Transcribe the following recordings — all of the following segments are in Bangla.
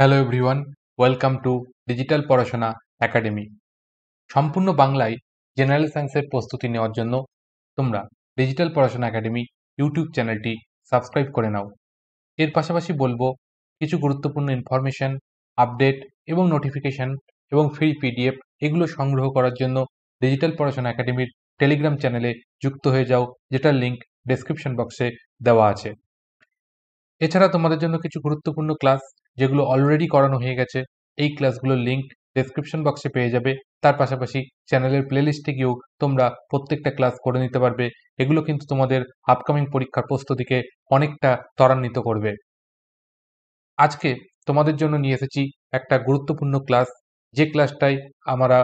hello everyone welcome to digital পড়াশোনা একাডেমি সম্পূর্ণ বাংলায় জেনারেল সায়েন্সের প্রস্তুতি নেওয়ার জন্য তোমরা ডিজিটাল পড়াশোনা একাডেমি ইউটিউব চ্যানেলটি সাবস্ক্রাইব করে নাও এর পাশাপাশি বলবো কিছু গুরুত্বপূর্ণ ইনফরমেশন আপডেট এবং নোটিফিকেশন এবং ফ্রি পিডিএফ এগুলো সংগ্রহ করার জন্য ডিজিটাল পড়াশোনা একাডেমির টেলিগ্রাম চ্যানেলে যুক্ত হয়ে যাও যেটার লিঙ্ক ডেসক্রিপশন বক্সে দেওয়া আছে এছাড়া তোমাদের জন্য কিছু গুরুত্বপূর্ণ ক্লাস যেগুলো অলরেডি করানো হয়ে গেছে এই ক্লাসগুলোর লিঙ্ক ডেসক্রিপশন বক্সে পেয়ে যাবে তার পাশাপাশি চ্যানেলের প্লেলিস্টে গিয়েও তোমরা প্রত্যেকটা ক্লাস করে নিতে পারবে এগুলো কিন্তু তোমাদের আপকামিং পরীক্ষার প্রস্তুতিকে অনেকটা ত্বরান্বিত করবে আজকে তোমাদের জন্য নিয়ে এসেছি একটা গুরুত্বপূর্ণ ক্লাস যে ক্লাসটাই আমরা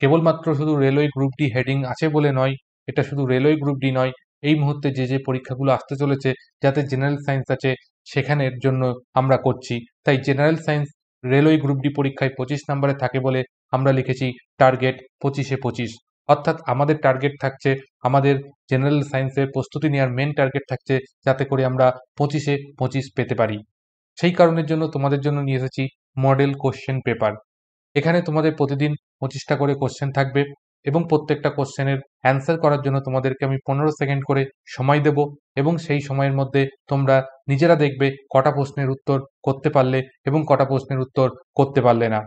কেবলমাত্র শুধু রেলওয়ে গ্রুপ ডি হেডিং আছে বলে নয় এটা শুধু রেলওয়ে গ্রুপ ডি নয় এই মুহূর্তে যে যে পরীক্ষাগুলো আসতে চলেছে যাতে জেনারেল সায়েন্স আছে সেখানের জন্য আমরা করছি তাই general science railway group D পরীক্ষায় পঁচিশ নম্বরে থাকে বলে আমরা লিখেছি টার্গেট পঁচিশে পঁচিশ অর্থাৎ আমাদের টার্গেট থাকছে আমাদের জেনারেল সায়েন্সের প্রস্তুতি নেওয়ার মেন টার্গেট থাকছে যাতে করে আমরা পঁচিশে পঁচিশ পেতে পারি সেই কারণের জন্য তোমাদের জন্য নিয়ে এসেছি মডেল কোশ্চেন পেপার এখানে তোমাদের প্রতিদিন পঁচিশটা করে কোশ্চেন থাকবে এবং প্রত্যেকটা কোশ্চেনের অ্যান্সার করার জন্য তোমাদেরকে আমি পনেরো সেকেন্ড করে সময় দেব এবং সেই সময়ের মধ্যে তোমরা নিজেরা দেখবে কটা প্রশ্নের উত্তর করতে পারলে এবং কটা প্রশ্নের উত্তর করতে পারলে না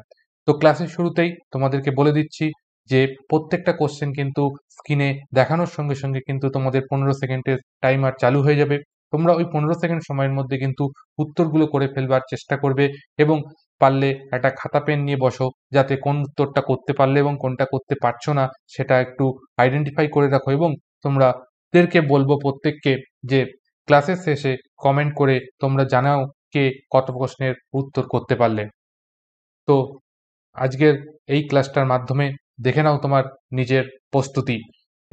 তো ক্লাসের শুরুতেই তোমাদেরকে বলে দিচ্ছি যে প্রত্যেকটা কোশ্চেন কিন্তু স্ক্রিনে দেখানোর সঙ্গে সঙ্গে কিন্তু তোমাদের পনেরো সেকেন্ডের টাইমার চালু হয়ে যাবে তোমরা ওই পনেরো সেকেন্ড সময়ের মধ্যে কিন্তু উত্তরগুলো করে ফেলবার চেষ্টা করবে এবং পারলে একটা খাতা পেন নিয়ে বসো যাতে কোন উত্তরটা করতে পারলে এবং কোনটা করতে পারছো না সেটা একটু আইডেন্টিফাই করে রাখো এবং তোমরা দেরকে বলবো প্রত্যেককে যে ক্লাসের শেষে কমেন্ট করে তোমরা জানাও কে কত প্রশ্নের উত্তর করতে পারলে তো আজকের এই ক্লাসটার মাধ্যমে দেখে নাও তোমার নিজের প্রস্তুতি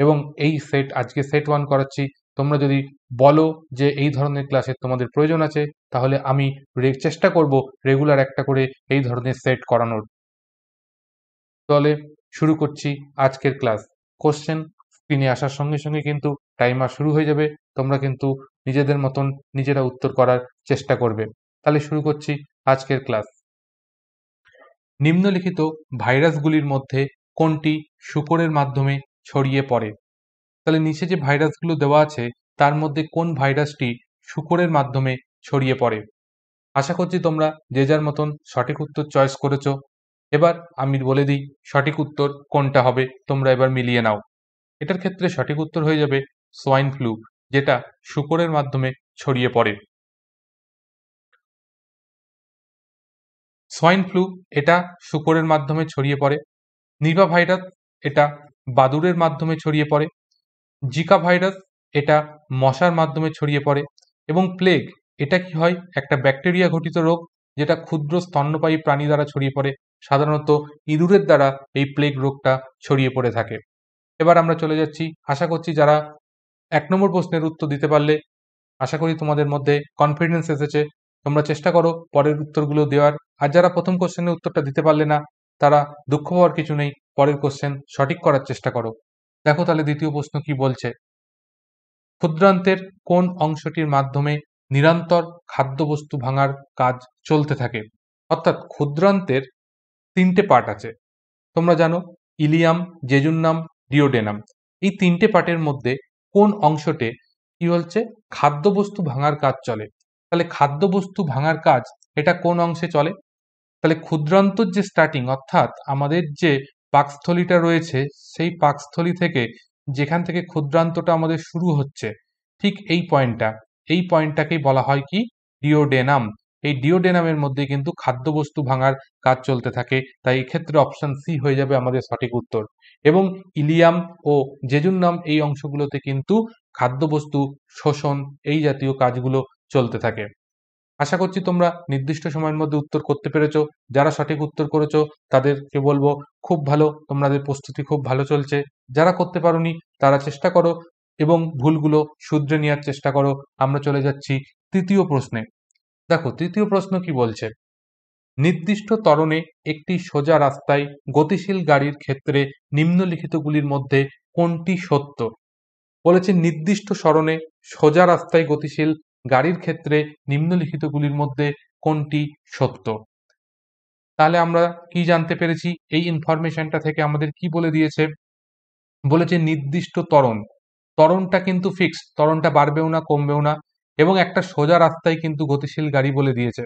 এবং এই সেট আজকে সেট ওয়ান করাচ্ছি তোমরা যদি বলো যে এই ধরনের ক্লাসের তোমাদের প্রয়োজন আছে তাহলে আমি চেষ্টা করব রেগুলার একটা করে এই ধরনের সেট করানোর তাহলে শুরু করছি আজকের ক্লাস কোশ্চেন স্ক্রিনে আসার সঙ্গে সঙ্গে কিন্তু টাইমার শুরু হয়ে যাবে তোমরা কিন্তু নিজেদের মতন নিজেরা উত্তর করার চেষ্টা করবে তাহলে শুরু করছি আজকের ক্লাস নিম্নলিখিত ভাইরাসগুলির মধ্যে কোনটি শুকরের মাধ্যমে ছড়িয়ে পড়ে তাহলে নিচে যে ভাইরাসগুলো দেওয়া আছে তার মধ্যে কোন ভাইরাসটি শুকরের মাধ্যমে ছড়িয়ে পড়ে আশা করছি তোমরা যে যার মতন সঠিক উত্তর চয়েস করেছ এবার আমি বলে দিই সঠিক উত্তর কোনটা হবে তোমরা এবার মিলিয়ে নাও এটার ক্ষেত্রে সঠিক উত্তর হয়ে যাবে সোয়াইন ফ্লু যেটা শুকরের মাধ্যমে ছড়িয়ে পড়ে সোয়াইন ফ্লু এটা শুকরের মাধ্যমে ছড়িয়ে পড়ে নিভা ভাইরাস এটা বাদুরের মাধ্যমে ছড়িয়ে পড়ে জিকা ভাইরাস এটা মশার মাধ্যমে ছড়িয়ে পড়ে এবং প্লেগ এটা কি হয় একটা ব্যাকটেরিয়া ঘটিত রোগ যেটা ক্ষুদ্র স্তন্যপায়ী প্রাণী দ্বারা ছড়িয়ে পড়ে সাধারণত ইঁদুরের দ্বারা এই প্লেগ রোগটা ছড়িয়ে পড়ে থাকে এবার আমরা চলে যাচ্ছি আশা করছি যারা এক নম্বর প্রশ্নের উত্তর দিতে পারলে আশা করি তোমাদের মধ্যে কনফিডেন্স এসেছে তোমরা চেষ্টা করো পরের উত্তরগুলো দেওয়ার আর যারা প্রথম কোশ্চেনের উত্তরটা দিতে পারলে না তারা দুঃখ হওয়ার কিছু নেই পরের কোশ্চেন সঠিক করার চেষ্টা করো দেখো তাহলে দ্বিতীয় প্রশ্ন কি বলছে ক্ষুদ্রান্তের কোন অংশটির মাধ্যমে নিরন্তর খাদ্যবস্তু ভাঙার কাজ চলতে থাকে অর্থাৎ ক্ষুদ্রান্তের তিনটে পার্ট আছে তোমরা জানো ইলিয়াম জেজুন্নাম ডিওডেনাম এই তিনটে পার্টের মধ্যে কোন অংশটে কি হচ্ছে খাদ্যবস্তু ভাঙার কাজ চলে তাহলে খাদ্যবস্তু ভাঙার কাজ এটা কোন অংশে চলে তাহলে ক্ষুদ্রান্তর যে স্টার্টিং অর্থাৎ আমাদের যে পাকস্থলীটা রয়েছে সেই পাকস্থলী থেকে যেখান থেকে ক্ষুদ্রান্তটা আমাদের শুরু হচ্ছে ঠিক এই পয়েন্টটা এই পয়েন্টটাকেই বলা হয় কি ডিওডেনাম এই ডিওডেনামের মধ্যে কিন্তু খাদ্যবস্তু ভাঙার কাজ চলতে থাকে তাই এক্ষেত্রে অপশন সি হয়ে যাবে আমাদের সঠিক উত্তর এবং ইলিয়াম ও নাম এই অংশগুলোতে কিন্তু খাদ্যবস্তু শোষণ এই জাতীয় কাজগুলো চলতে থাকে আশা করছি তোমরা নির্দিষ্ট সময়ের মধ্যে উত্তর করতে পেরেছ যারা সঠিক উত্তর করেছো তাদেরকে বলবো খুব ভালো তোমাদের প্রস্তুতি খুব ভালো চলছে যারা করতে পারোনি তারা চেষ্টা করো এবং ভুলগুলো শুধরে নেওয়ার চেষ্টা করো আমরা চলে যাচ্ছি তৃতীয় প্রশ্নে দেখো তৃতীয় প্রশ্ন কি বলছে নির্দিষ্ট তরণে একটি সোজা রাস্তায় গতিশীল গাড়ির ক্ষেত্রে নিম্নলিখিতগুলির মধ্যে কোনটি সত্য বলেছে নির্দিষ্ট স্মরণে সোজা রাস্তায় গতিশীল গাড়ির ক্ষেত্রে নিম্নলিখিতগুলির মধ্যে কোনটি সত্য তাহলে আমরা কি জানতে পেরেছি এই ইনফরমেশনটা থেকে আমাদের কি বলে দিয়েছে বলেছে নির্দিষ্ট ত্বরণ ত্বরণটা কিন্তু ফিক্সড তরণটা বাড়বেও না কমবেও না এবং একটা সোজা রাস্তায় কিন্তু গতিশীল গাড়ি বলে দিয়েছে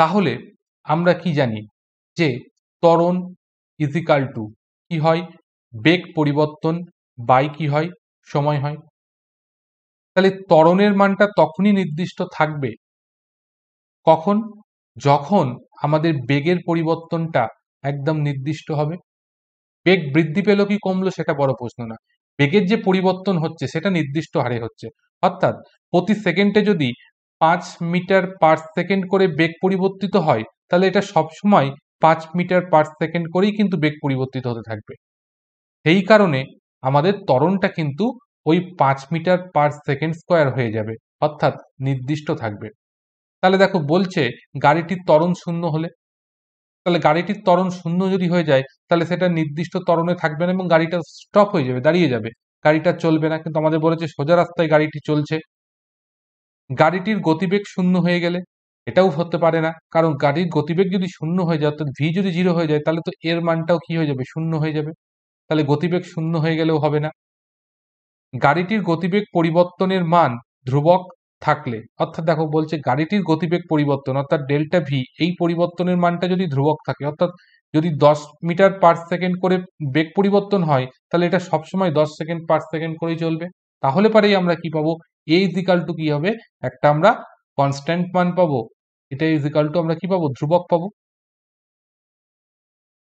তাহলে আমরা কি জানি যে ত্বরণ ইজিকাল টু কি হয় বেগ পরিবর্তন বাই কি হয় সময় হয় তাহলে ত্বরণের মানটা তখনই নির্দিষ্ট থাকবে কখন যখন আমাদের বেগের পরিবর্তনটা একদম নির্দিষ্ট হবে বেগ বৃদ্ধি পেল কি কমলো সেটা বড় প্রশ্ন না বেগের যে পরিবর্তন হচ্ছে সেটা নির্দিষ্ট হারে হচ্ছে অর্থাৎ প্রতি সেকেন্ডে যদি পাঁচ মিটার পার সেকেন্ড করে বেগ পরিবর্তিত হয় তাহলে এটা সবসময় পাঁচ মিটার পার সেকেন্ড করেই কিন্তু বেগ পরিবর্তিত হতে থাকবে সেই কারণে আমাদের তরণটা কিন্তু ওই পাঁচ মিটার পার সেকেন্ড স্কোয়ার হয়ে যাবে অর্থাৎ নির্দিষ্ট থাকবে তাহলে দেখো বলছে গাড়িটির ত্বরণ শূন্য হলে তাহলে গাড়িটির তরণ শূন্য যদি হয়ে যায় তাহলে সেটা নির্দিষ্ট তরণে থাকবে না এবং গাড়িটা স্টপ হয়ে যাবে দাঁড়িয়ে যাবে গাড়িটা চলবে না কিন্তু আমাদের বলেছে সোজা রাস্তায় গাড়িটি চলছে গাড়িটির গতিবেগ শূন্য হয়ে গেলে এটাও হতে পারে না কারণ গাড়ির গতিবেগ যদি শূন্য হয়ে যায় অর্থাৎ ভি যদি জিরো হয়ে যায় তাহলে তো এর মানটাও কি হয়ে যাবে শূন্য হয়ে যাবে তাহলে গতিবেগ শূন্য হয়ে গেলেও হবে না গাড়িটির গতিবেগ পরিবর্তনের মান ধ্রুবক থাকলে অর্থাৎ দেখো বলছে গাড়িটির গতিবেগ পরিবর্তন অর্থাৎ ডেল্টা ভি এই পরিবর্তনের মানটা যদি ধ্রুবক থাকে অর্থাৎ যদি দশ মিটার পার সেকেন্ড করে বেগ পরিবর্তন হয় তাহলে এটা সবসময় দশ সেকেন্ড পার সেকেন্ড করেই চলবে তাহলে পরেই আমরা কি পাবো এ ইজিকাল টু কি হবে একটা আমরা কনস্ট্যান্ট মান পাবো এটা ইজিকাল টু আমরা কি পাবো ধ্রুবক পাবো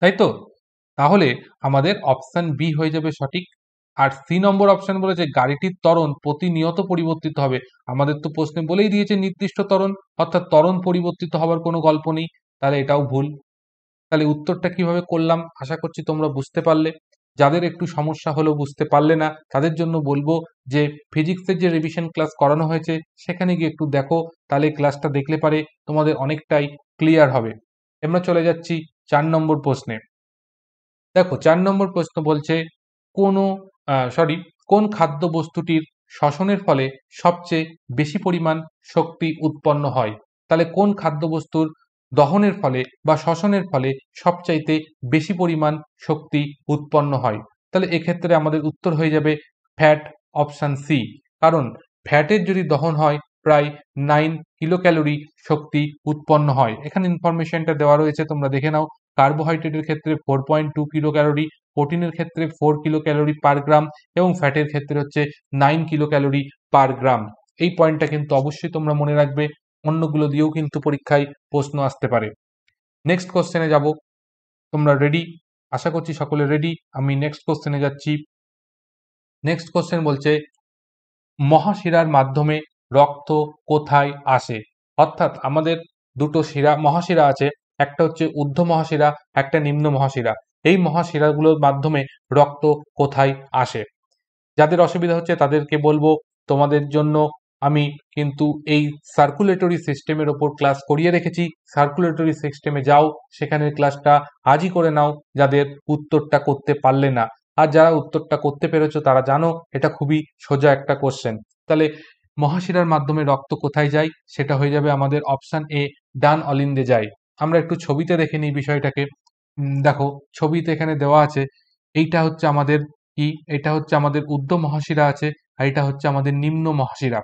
তাই তো তাহলে আমাদের অপশান বি হয়ে যাবে সঠিক আর সি নম্বর অপশন বলেছে গাড়িটির তরণ প্রতিনিয়ত পরিবর্তিত হবে আমাদের তো প্রশ্নে বলেই দিয়েছে নির্দিষ্ট তরণ অর্থাৎ তরণ পরিবর্তিত হবার কোনো গল্প নেই তাহলে এটাও ভুল তাহলে উত্তরটা কিভাবে করলাম আশা করছি তোমরা বুঝতে পারলে যাদের একটু সমস্যা হলো বুঝতে পারলে না তাদের জন্য বলবো যে ফিজিক্সের যে রিভিশন ক্লাস করানো হয়েছে সেখানে গিয়ে একটু দেখো তাহলে ক্লাসটা দেখলে পারে তোমাদের অনেকটাই ক্লিয়ার হবে আমরা চলে যাচ্ছি চার নম্বর প্রশ্নে দেখো চার নম্বর প্রশ্ন বলছে কোনো সরি কোন খাদ্য বস্তুটির শ্বসনের ফলে সবচেয়ে বেশি পরিমাণ শক্তি উৎপন্ন হয় তাহলে কোন খাদ্যবস্তুর দহনের ফলে বা শ্বসনের ফলে সবচাইতে বেশি পরিমাণ শক্তি উৎপন্ন হয় তাহলে এক্ষেত্রে আমাদের উত্তর হয়ে যাবে ফ্যাট অপশান সি কারণ ফ্যাটের যদি দহন হয় প্রায় নাইন কিলো ক্যালোরি শক্তি উৎপন্ন হয় এখানে ইনফরমেশনটা দেওয়া রয়েছে তোমরা দেখে নাও কার্বোহাইড্রেটের ক্ষেত্রে four point two kilo calorie প্রোটিনের ক্ষেত্রে four kilo calorie per gram এবং ফ্যাটের ক্ষেত্রে হচ্ছে nine kilo calorie per gram এই পয়েন্টটা কিন্তু অবশ্যই তোমরা মনে রাখবে অন্যগুলো দিয়েও কিন্তু পরীক্ষায় প্রশ্ন আসতে পারে নেক্সট কোশ্চেনে যাব তোমরা রেডি আশা করছি সকলে রেডি আমি নেক্সট কোশ্চেনে যাচ্ছি নেক্সট কোশ্চেন বলছে মহাশিরার মাধ্যমে রক্ত কোথায় আসে অর্থাৎ আমাদের দুটো শিরা মহাশিরা আছে একটা হচ্ছে ঊর্ধ্ব মহাশিরা একটা নিম্ন মহাশিরা এই মহাশিরাগুলোর মাধ্যমে রক্ত কোথায় আসে যাদের অসুবিধা হচ্ছে তাদেরকে বলবো তোমাদের জন্য আমি কিন্তু এই সার্কুলেটরি সিস্টেমের ওপর ক্লাস করিয়ে রেখেছি সার্কুলেটরি সিস্টেমে যাও সেখানের ক্লাসটা আজই করে নাও যাদের উত্তরটা করতে পারলে না আর যারা উত্তরটা করতে পেরেছো তারা জানো এটা খুবই সোজা একটা কোশ্চেন তাহলে মহাশিরার মাধ্যমে রক্ত কোথায় যায় সেটা হয়ে যাবে আমাদের অপশান এ ডান অলিন্দে যায় আমরা একটু ছবিতে দেখে নিই বিষয়টাকে দেখো ছবিতে এখানে দেওয়া আছে এইটা হচ্ছে আমাদের কি এটা হচ্ছে আমাদের ঊর্ধ্ব মহাশিরা আছে আর এটা হচ্ছে আমাদের নিম্ন মহাশিরা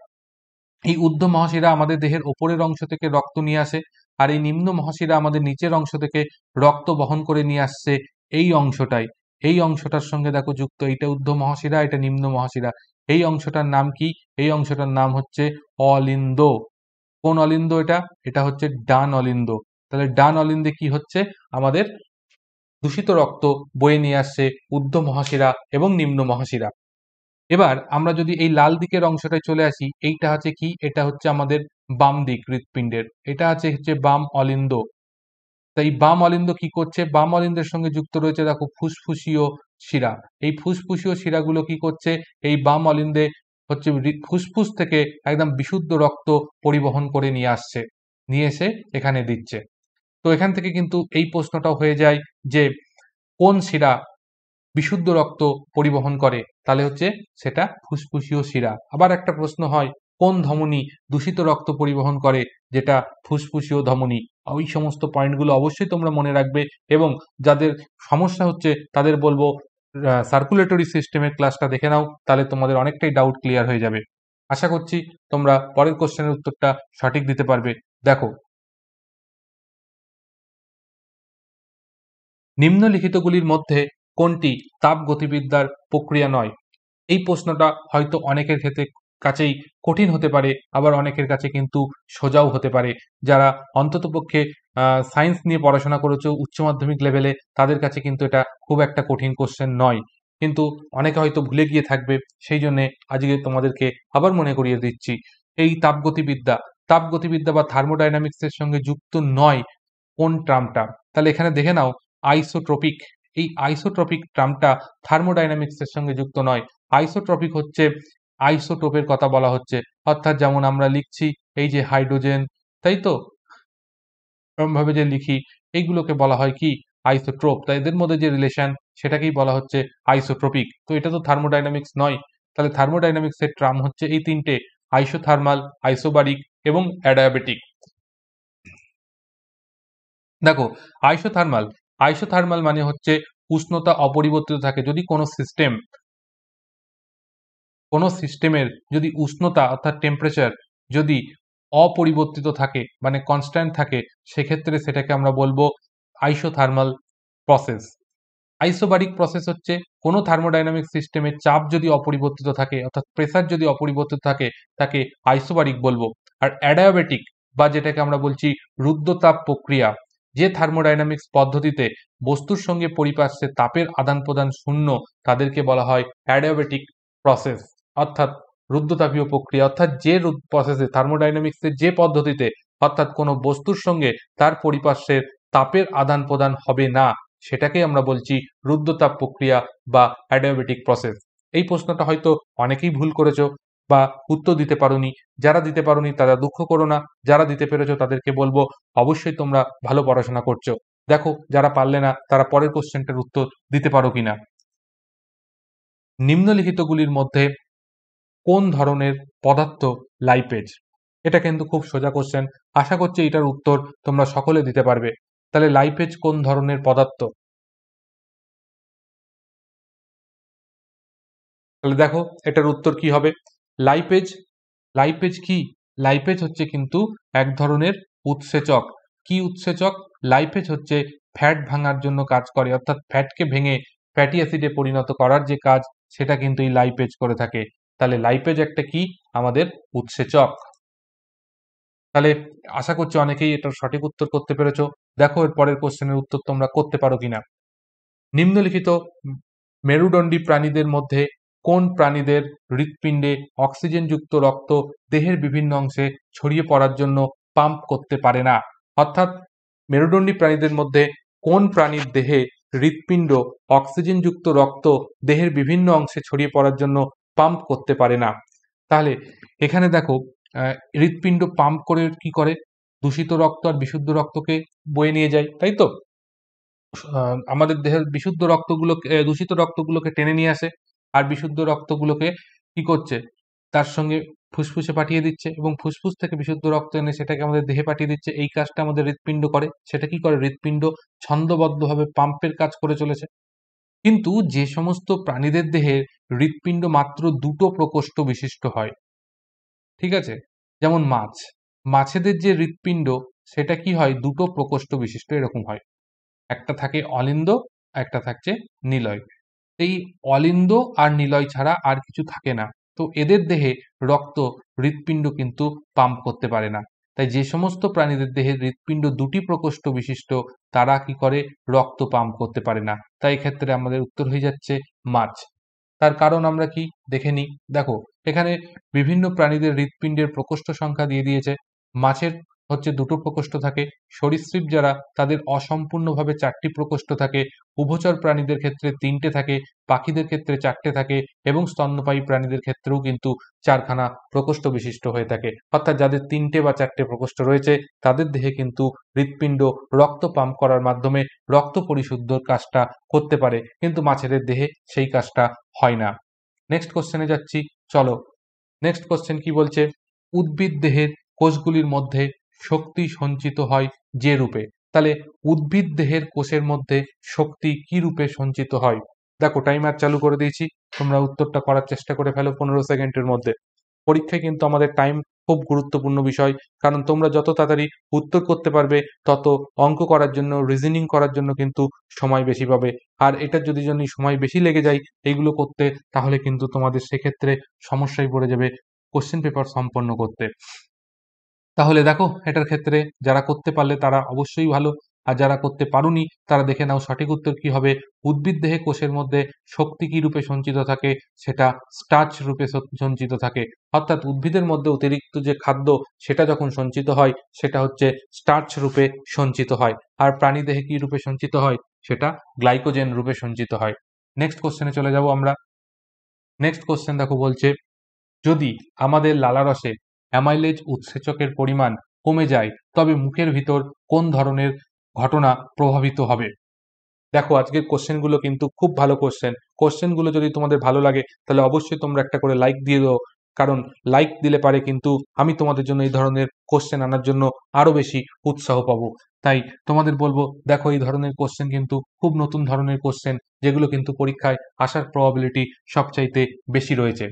এই ঊর্ধ্ব মহাশিরা আমাদের দেহের ওপরের অংশ থেকে রক্ত নিয়ে আসে আর এই নিম্ন মহাশিরা আমাদের নিচের অংশ থেকে রক্ত বহন করে নিয়ে আসছে এই অংশটাই এই অংশটার সঙ্গে দেখো যুক্ত এটা ঊর্ধ্ব মহাশিরা এটা নিম্ন মহাশিরা এই অংশটার নাম কি এই অংশটার নাম হচ্ছে অলিন্দ কোন অলিন্দ এটা এটা হচ্ছে ডান অলিন্দ তাহলে ডান অলিন্দে কি হচ্ছে আমাদের দূষিত রক্ত বয়ে নিয়ে আসছে উদ্ধ মহাশিরা এবং নিম্ন মহাশিরা এবার আমরা যদি এই লাল দিকের অংশটায় চলে আসি এইটা হচ্ছে কি এটা হচ্ছে আমাদের বাম দিক হৃৎপিণ্ডের এটা আছে হচ্ছে বাম অলিন্দ তাই বাম অলিন্দ কি করছে বাম অলিন্দের সঙ্গে যুক্ত রয়েছে দেখো ফুসফুসীয় শিরা এই ফুসফুসীয় শিরাগুলো কি করছে এই বাম অলিন্দে হচ্ছে ফুসফুস থেকে একদম বিশুদ্ধ রক্ত পরিবহন করে নিয়ে আসছে নিয়ে এসে এখানে দিচ্ছে তো এখান থেকে কিন্তু এই প্রশ্নটাও হয়ে যায় যে কোন শিরা বিশুদ্ধ রক্ত পরিবহন করে তাহলে হচ্ছে সেটা ফুসফুসীয় শিরা আবার একটা প্রশ্ন হয় কোন ধমনী দূষিত রক্ত পরিবহন করে যেটা ফুসফুসীয় ধমনী ওই সমস্ত পয়েন্টগুলো অবশ্যই তোমরা মনে রাখবে এবং যাদের সমস্যা হচ্ছে তাদের বলবো সার্কুলেটরি সিস্টেমের ক্লাসটা দেখে নাও তাহলে তোমাদের অনেকটাই ডাউট ক্লিয়ার হয়ে যাবে আশা করছি তোমরা পরের কোশ্চেনের উত্তরটা সঠিক দিতে পারবে দেখো নিম্নলিখিতগুলির মধ্যে কোনটি তাপ গতিবিদ্যার প্রক্রিয়া নয় এই প্রশ্নটা হয়তো অনেকের ক্ষেত্রে কাছেই কঠিন হতে পারে আবার অনেকের কাছে কিন্তু সোজাও হতে পারে যারা অন্ততপক্ষে সায়েন্স নিয়ে পড়াশোনা করেছে উচ্চ মাধ্যমিক লেভেলে তাদের কাছে কিন্তু এটা খুব একটা কঠিন কোশ্চেন নয় কিন্তু অনেকে হয়তো ভুলে গিয়ে থাকবে সেই জন্যে আজকে তোমাদেরকে আবার মনে করিয়ে দিচ্ছি এই তাপগতিবিদ্যা তাপগতিবিদ্যা বা থার্মোডাইনামিক্সের সঙ্গে যুক্ত নয় কোন ট্রামটা তাহলে এখানে দেখে নাও আইসোট্রপিক এই আইসোট্রপিক টার্মটা থার্মোডাইনামিক্সের সঙ্গে যুক্ত নয় আইসোট্রপিক হচ্ছে আইসোটোপের কথা বলা হচ্ছে অর্থাৎ যেমন আমরা লিখছি এই যে হাইড্রোজেন তাই তো এরমভাবে যে লিখি এইগুলোকে বলা হয় কি আইসোট্রোপ তাই এদের মধ্যে যে রিলেশন সেটাকেই বলা হচ্ছে আইসোট্রপিক তো এটা তো থার্মোডাইনামিক্স নয় তাহলে থার্মোডাইনামিক্সের ট্রাম হচ্ছে এই তিনটে আইসোথার্মাল আইসোবারিক এবং অ্যাডায়াবেটিক দেখো আইসোথার্মাল আইসোথার্মাল মানে হচ্ছে উষ্ণতা অপরিবর্তিত থাকে যদি কোনো সিস্টেম কোনো সিস্টেমের যদি উষ্ণতা অর্থাৎ টেম্পারেচার যদি অপরিবর্তিত থাকে মানে কনস্ট্যান্ট থাকে সেক্ষেত্রে সেটাকে আমরা বলবো আইসোথার্মাল প্রসেস আইসোবারিক প্রসেস হচ্ছে কোনো থার্মোডাইনামিক সিস্টেমের চাপ যদি অপরিবর্তিত থাকে অর্থাৎ প্রেসার যদি অপরিবর্তিত থাকে তাকে আইসোবারিক বলবো আর অ্যাডায়োবেটিক বা যেটাকে আমরা বলছি রুদ্রতাপ প্রক্রিয়া যে থার্মোডাইনামিক্স পদ্ধতিতে বস্তুর সঙ্গে পরিপার্শ্বে তাপের আদান প্রদান শূন্য তাদেরকে বলা হয় অ্যাডিওবেটিক প্রসেস অর্থাৎ রুদ্ধতাপীয় প্রক্রিয়া অর্থাৎ যে প্রসেসে থার্মোডাইনামিক্সের যে পদ্ধতিতে অর্থাৎ কোনো বস্তুর সঙ্গে তার পরিপার্শ্বের তাপের আদান প্রদান হবে না সেটাকে আমরা বলছি রুদ্ধতাপ প্রক্রিয়া বা অ্যাডিওবেটিক প্রসেস এই প্রশ্নটা হয়তো অনেকেই ভুল করেছো বা উত্তর দিতে পারোনি যারা দিতে পারোনি তারা দুঃখ করো না যারা দিতে পেরেছ তাদেরকে বলবো অবশ্যই তোমরা ভালো পড়াশোনা করছো দেখো যারা পারলে না তারা পরের কোশ্চেনটার উত্তর দিতে পারো কিনা নিম্নলিখিতগুলির মধ্যে কোন ধরনের পদার্থ লাইপেজ এটা কিন্তু খুব সোজা কোশ্চেন আশা করছি এটার উত্তর তোমরা সকলে দিতে পারবে তাহলে লাইপেজ কোন ধরনের পদার্থ তাহলে দেখো এটার উত্তর কি হবে লাইপেজ লাইপেজ কি লাইপেজ হচ্ছে কিন্তু এক ধরনের উৎসেচক কি উৎসেচক লাইপেজ হচ্ছে ফ্যাট ভাঙার জন্য কাজ করে অর্থাৎ ফ্যাটকে ভেঙে ফ্যাটি অ্যাসিডে পরিণত করার যে কাজ সেটা কিন্তু এই লাইপেজ করে থাকে তাহলে লাইপেজ একটা কি আমাদের উৎসেচক তাহলে আশা করছি অনেকেই এটার সঠিক উত্তর করতে পেরেছ দেখো এর পরের কোশ্চেনের উত্তর তোমরা করতে পারো কিনা নিম্নলিখিত মেরুদণ্ডী প্রাণীদের মধ্যে কোন প্রাণীদের হৃৎপিণ্ডে অক্সিজেনযুক্ত রক্ত দেহের বিভিন্ন অংশে ছড়িয়ে পড়ার জন্য পাম্প করতে পারে না অর্থাৎ মেরুদণ্ডী প্রাণীদের মধ্যে কোন প্রাণীর দেহে হৃৎপিণ্ড অক্সিজেনযুক্ত রক্ত দেহের বিভিন্ন অংশে ছড়িয়ে পড়ার জন্য পাম্প করতে পারে না তাহলে এখানে দেখো হৃৎপিণ্ড পাম্প করে কি করে দূষিত রক্ত আর বিশুদ্ধ রক্তকে বয়ে নিয়ে যায় তাই তো আমাদের দেহের বিশুদ্ধ রক্তগুলোকে দূষিত রক্তগুলোকে টেনে নিয়ে আসে আর বিশুদ্ধ রক্তগুলোকে কি করছে তার সঙ্গে ফুসফুসে পাঠিয়ে দিচ্ছে এবং ফুসফুস থেকে বিশুদ্ধ রক্ত এনে সেটাকে আমাদের দেহে পাঠিয়ে দিচ্ছে এই কাজটা আমাদের হৃৎপিণ্ড করে সেটা কি করে হৃৎপিণ্ড ছন্দবদ্ধভাবে পাম্পের কাজ করে চলেছে কিন্তু যে সমস্ত প্রাণীদের দেহে হৃৎপিণ্ড মাত্র দুটো প্রকোষ্ঠ বিশিষ্ট হয় ঠিক আছে যেমন মাছ মাছেদের যে হৃৎপিণ্ড সেটা কি হয় দুটো প্রকোষ্ঠ বিশিষ্ট এরকম হয় একটা থাকে অলিন্দ একটা থাকছে নিলয় এই অলিন্দ আর নিলয় ছাড়া আর কিছু থাকে না তো এদের দেহে রক্ত হৃৎপিণ্ড কিন্তু পাম্প করতে পারে না তাই যে সমস্ত প্রাণীদের দেহে হৃৎপিণ্ড দুটি প্রকোষ্ঠ বিশিষ্ট তারা কি করে রক্ত পাম্প করতে পারে না তাই ক্ষেত্রে আমাদের উত্তর হয়ে যাচ্ছে মাছ তার কারণ আমরা কি দেখে নিই দেখো এখানে বিভিন্ন প্রাণীদের হৃৎপিণ্ডের প্রকোষ্ঠ সংখ্যা দিয়ে দিয়েছে মাছের হচ্ছে দুটো প্রকোষ্ঠ থাকে সরীসৃপ যারা তাদের অসম্পূর্ণভাবে চারটি প্রকোষ্ঠ থাকে উভচর প্রাণীদের ক্ষেত্রে তিনটে থাকে পাখিদের ক্ষেত্রে চারটে থাকে এবং স্তন্যপায়ী প্রাণীদের ক্ষেত্রেও কিন্তু চারখানা প্রকোষ্ঠ বিশিষ্ট হয়ে থাকে অর্থাৎ যাদের তিনটে বা চারটে প্রকোষ্ঠ রয়েছে তাদের দেহে কিন্তু হৃৎপিণ্ড রক্ত পাম্প করার মাধ্যমে রক্ত পরিশুদ্ধর কাজটা করতে পারে কিন্তু মাছেদের দেহে সেই কাজটা হয় না নেক্সট কোশ্চেনে যাচ্ছি চলো নেক্সট কোশ্চেন কি বলছে উদ্ভিদ দেহের কোষগুলির মধ্যে শক্তি সঞ্চিত হয় যে রূপে তাহলে উদ্ভিদ দেহের কোষের মধ্যে শক্তি কি রূপে সঞ্চিত হয় দেখো টাইমার চালু করে দিয়েছি তোমরা উত্তরটা করার চেষ্টা করে ফেলো পনেরো সেকেন্ডের মধ্যে পরীক্ষায় কিন্তু আমাদের টাইম খুব গুরুত্বপূর্ণ বিষয় কারণ তোমরা যত তাড়াতাড়ি উত্তর করতে পারবে তত অঙ্ক করার জন্য রিজনিং করার জন্য কিন্তু সময় বেশি পাবে আর এটা যদি জন্য সময় বেশি লেগে যায় এইগুলো করতে তাহলে কিন্তু তোমাদের সেক্ষেত্রে সমস্যায় পড়ে যাবে কোশ্চেন পেপার সম্পন্ন করতে তাহলে দেখো এটার ক্ষেত্রে যারা করতে পারলে তারা অবশ্যই ভালো আর যারা করতে পারুনি তারা দেখে নাও সঠিক উত্তর কি হবে উদ্ভিদ দেহে কোষের মধ্যে শক্তি কি রূপে সঞ্চিত থাকে সেটা স্টাচ রূপে সঞ্চিত থাকে অর্থাৎ উদ্ভিদের মধ্যে অতিরিক্ত যে খাদ্য সেটা যখন সঞ্চিত হয় সেটা হচ্ছে স্টার্চ রূপে সঞ্চিত হয় আর প্রাণী দেহে কি রূপে সঞ্চিত হয় সেটা গ্লাইকোজেন রূপে সঞ্চিত হয় নেক্সট কোশ্চেনে চলে যাব আমরা নেক্সট কোশ্চেন দেখো বলছে যদি আমাদের লালারসে অ্যামাইলেজ উৎসেচকের পরিমাণ কমে যায় তবে মুখের ভিতর কোন ধরনের ঘটনা প্রভাবিত হবে দেখো আজকের কোশ্চেনগুলো কিন্তু খুব ভালো কোশ্চেন কোশ্চেনগুলো যদি তোমাদের ভালো লাগে তাহলে অবশ্যই তোমরা একটা করে লাইক দিয়ে দাও কারণ লাইক দিলে পারে কিন্তু আমি তোমাদের জন্য এই ধরনের কোশ্চেন আনার জন্য আরও বেশি উৎসাহ পাবো তাই তোমাদের বলবো দেখো এই ধরনের কোশ্চেন কিন্তু খুব নতুন ধরনের কোশ্চেন যেগুলো কিন্তু পরীক্ষায় আসার প্রবাবিলিটি সবচাইতে বেশি রয়েছে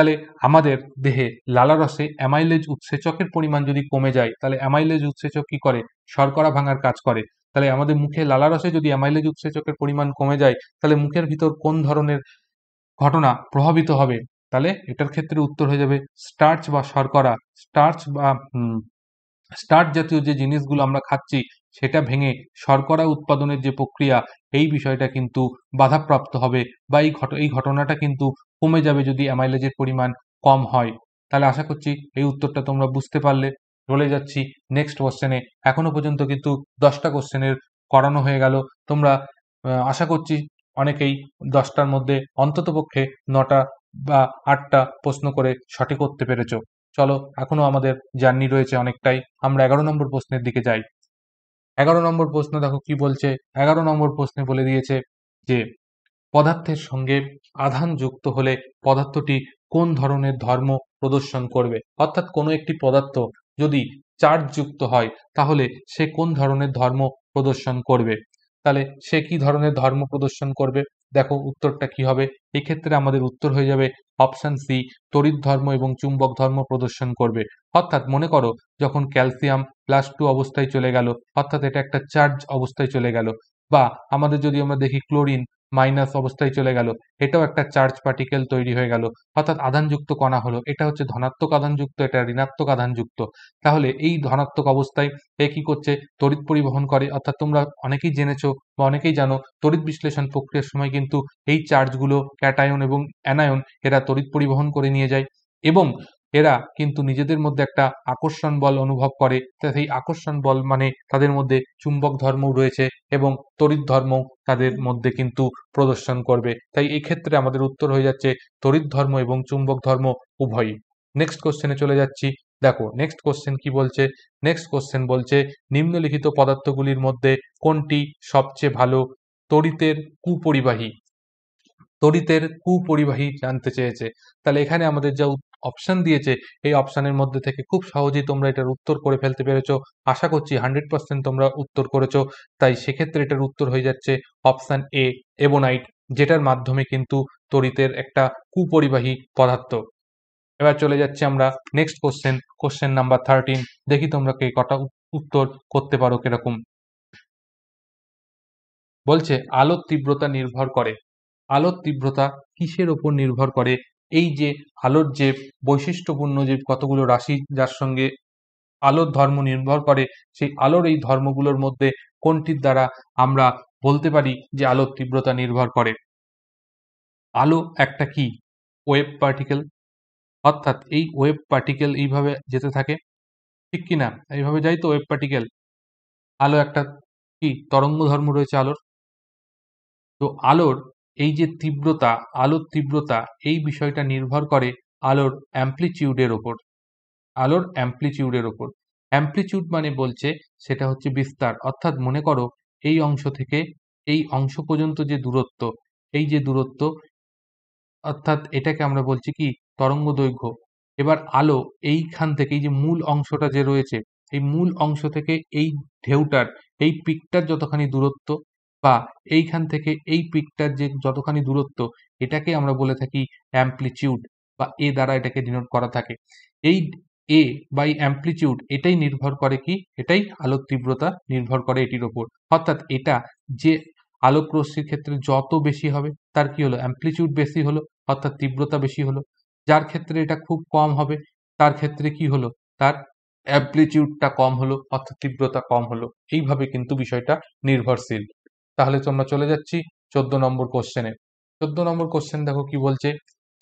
তাহলে আমাদের দেহে লালারসে অ্যামাইলেজ উৎসেচকের পরিমাণ যদি কমে যায় তাহলে অ্যামাইলেজ উৎসেচক কি করে শর্করা ভাঙার কাজ করে তাহলে আমাদের মুখে লালারসে যদি অ্যামাইলেজ উৎসেচকের পরিমাণ কমে যায় তাহলে মুখের ভিতর কোন ধরনের ঘটনা প্রভাবিত হবে তাহলে এটার ক্ষেত্রে উত্তর হয়ে যাবে স্টার্চ বা শর্করা স্টার্চ বা স্টার্চ জাতীয় যে জিনিসগুলো আমরা খাচ্ছি সেটা ভেঙে শর্করা উৎপাদনের যে প্রক্রিয়া এই বিষয়টা কিন্তু বাধাপ্রাপ্ত হবে বা এই ঘট এই ঘটনাটা কিন্তু কমে যাবে যদি অ্যামাইলেজের পরিমাণ কম হয় তাহলে আশা করছি এই উত্তরটা তোমরা বুঝতে পারলে চলে যাচ্ছি নেক্সট কোশ্চেনে এখনো পর্যন্ত কিন্তু দশটা কোশ্চেনের করানো হয়ে গেল তোমরা আশা করছি অনেকেই দশটার মধ্যে অন্ততপক্ষে নটা বা আটটা প্রশ্ন করে সঠিক করতে পেরেছ চলো এখনো আমাদের জার্নি রয়েছে অনেকটাই আমরা এগারো নম্বর প্রশ্নের দিকে যাই এগারো নম্বর প্রশ্ন দেখো কি বলছে এগারো নম্বর প্রশ্নে বলে দিয়েছে যে পদার্থের সঙ্গে আধান যুক্ত হলে পদার্থটি কোন ধরনের ধর্ম প্রদর্শন করবে অর্থাৎ কোনো একটি পদার্থ যদি চার্জ যুক্ত হয় তাহলে সে কোন ধরনের ধর্ম প্রদর্শন করবে তাহলে সে কি ধরনের ধর্ম প্রদর্শন করবে দেখো উত্তরটা কি হবে এক্ষেত্রে আমাদের উত্তর হয়ে যাবে অপশান সি তড়িৎ ধর্ম এবং চুম্বক ধর্ম প্রদর্শন করবে অর্থাৎ মনে করো যখন ক্যালসিয়াম প্লাস টু অবস্থায় চলে গেল অর্থাৎ এটা একটা চার্জ অবস্থায় চলে গেল বা আমাদের যদি আমরা দেখি ক্লোরিন মাইনাস অবস্থায় চলে গেল এটাও একটা চার্জ পার্টিকেল তৈরি হয়ে গেল অর্থাৎ আধানযুক্ত কণা হলো এটা হচ্ছে ধনাত্মক আধানযুক্ত এটা ঋণাত্মক আধানযুক্ত তাহলে এই ধনাত্মক অবস্থায় এ কি করছে তড়িৎ পরিবহন করে অর্থাৎ তোমরা অনেকেই জেনেছো বা অনেকেই জানো তড়িৎ বিশ্লেষণ প্রক্রিয়ার সময় কিন্তু এই চার্জগুলো ক্যাটায়ন এবং অ্যানায়ন এরা তড়িৎ পরিবহন করে নিয়ে যায় এবং এরা কিন্তু নিজেদের মধ্যে একটা আকর্ষণ বল অনুভব করে সেই আকর্ষণ বল মানে তাদের মধ্যে চুম্বক ধর্মও রয়েছে এবং তড়িৎ ধর্ম তাদের মধ্যে কিন্তু প্রদর্শন করবে তাই এই ক্ষেত্রে আমাদের উত্তর হয়ে যাচ্ছে তড়িৎ ধর্ম এবং চুম্বক ধর্ম উভয়ই নেক্সট কোশ্চেনে চলে যাচ্ছি দেখো নেক্সট কোশ্চেন কি বলছে নেক্সট কোশ্চেন বলছে নিম্নলিখিত পদার্থগুলির মধ্যে কোনটি সবচেয়ে ভালো তড়িতের কুপরিবাহী তড়িতের কুপরিবাহী জানতে চেয়েছে তাহলে এখানে আমাদের যা অপশান দিয়েছে এই অপশানের মধ্যে থেকে খুব সহজেই তোমরা এটার উত্তর করে ফেলতে পেরেছো আশা করছি হান্ড্রেড পার্সেন্ট তোমরা উত্তর করেছো তাই সেক্ষেত্রে এটার উত্তর হয়ে যাচ্ছে অপশান এ এবোনাইট যেটার মাধ্যমে কিন্তু তরিতের একটা কুপরিবাহী পদার্থ এবার চলে যাচ্ছি আমরা next question question number thirteen দেখি তোমরা কে কটা উত্তর করতে পারো কিরকম বলছে আলোর তীব্রতা নির্ভর করে আলোর তীব্রতা কিসের ওপর নির্ভর করে এই যে আলোর যে বৈশিষ্ট্যপূর্ণ যে কতগুলো রাশি যার সঙ্গে আলোর ধর্ম নির্ভর করে সেই আলোর এই ধর্মগুলোর মধ্যে কোনটির দ্বারা আমরা বলতে পারি যে আলোর তীব্রতা নির্ভর করে আলো একটা কি ওয়েব পার্টিকেল অর্থাৎ এই ওয়েব পার্টিকেল এইভাবে যেতে থাকে ঠিক কিনা এইভাবে যাই তো ওয়েব পার্টিকেল আলো একটা কি তরঙ্গ ধর্ম রয়েছে আলোর তো আলোর এই যে তীব্রতা আলোর তীব্রতা এই বিষয়টা নির্ভর করে আলোর অ্যাম্প্লিচিউডের ওপর আলোর অ্যাম্প্লিচিউডের ওপর অ্যাম্প্লিচিউড মানে বলছে সেটা হচ্ছে বিস্তার অর্থাৎ মনে করো এই অংশ থেকে এই অংশ পর্যন্ত যে দূরত্ব এই যে দূরত্ব অর্থাৎ এটাকে আমরা বলছি কি তরঙ্গ দৈর্ঘ্য এবার আলো এইখান থেকে এই যে মূল অংশটা যে রয়েছে এই মূল অংশ থেকে এই ঢেউটার এই পিকটার যতখানি দূরত্ব বা এইখান থেকে এই পিকটার যে যতখানি দূরত্ব এটাকে আমরা বলে থাকি অ্যাম্প্লিচিউড বা এ দ্বারা এটাকে ডিনোট করা থাকে এই এ বাই অ্যাম্প্লিচিউড এটাই নির্ভর করে কি এটাই আলোর তীব্রতা নির্ভর করে এটির ওপর অর্থাৎ এটা যে আলোক রশ্মির ক্ষেত্রে যত বেশি হবে তার কি হলো অ্যাম্প্লিচিউড বেশি হলো অর্থাৎ তীব্রতা বেশি হলো যার ক্ষেত্রে এটা খুব কম হবে তার ক্ষেত্রে কি হলো তার অ্যাম্প্লিচিউডটা কম হলো অর্থাৎ তীব্রতা কম হলো এইভাবে কিন্তু বিষয়টা নির্ভরশীল তাহলে তোমরা চলে যাচ্ছি চোদ্দ নম্বর কোশ্চেনে চোদ্দ নম্বর কোশ্চেন দেখো কি বলছে